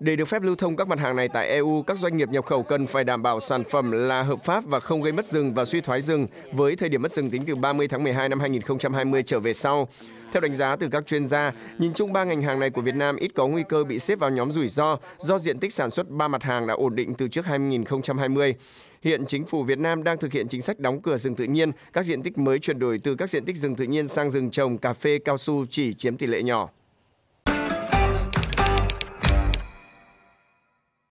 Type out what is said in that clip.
Để được phép lưu thông các mặt hàng này tại EU, các doanh nghiệp nhập khẩu cần phải đảm bảo sản phẩm là hợp pháp và không gây mất rừng và suy thoái rừng với thời điểm mất rừng tính từ 30 tháng 12 năm 2020 trở về sau. Theo đánh giá từ các chuyên gia, nhìn chung ba ngành hàng này của Việt Nam ít có nguy cơ bị xếp vào nhóm rủi ro do diện tích sản xuất ba mặt hàng đã ổn định từ trước 2020. Hiện chính phủ Việt Nam đang thực hiện chính sách đóng cửa rừng tự nhiên, các diện tích mới chuyển đổi từ các diện tích rừng tự nhiên sang rừng trồng cà phê cao su chỉ chiếm tỷ lệ nhỏ.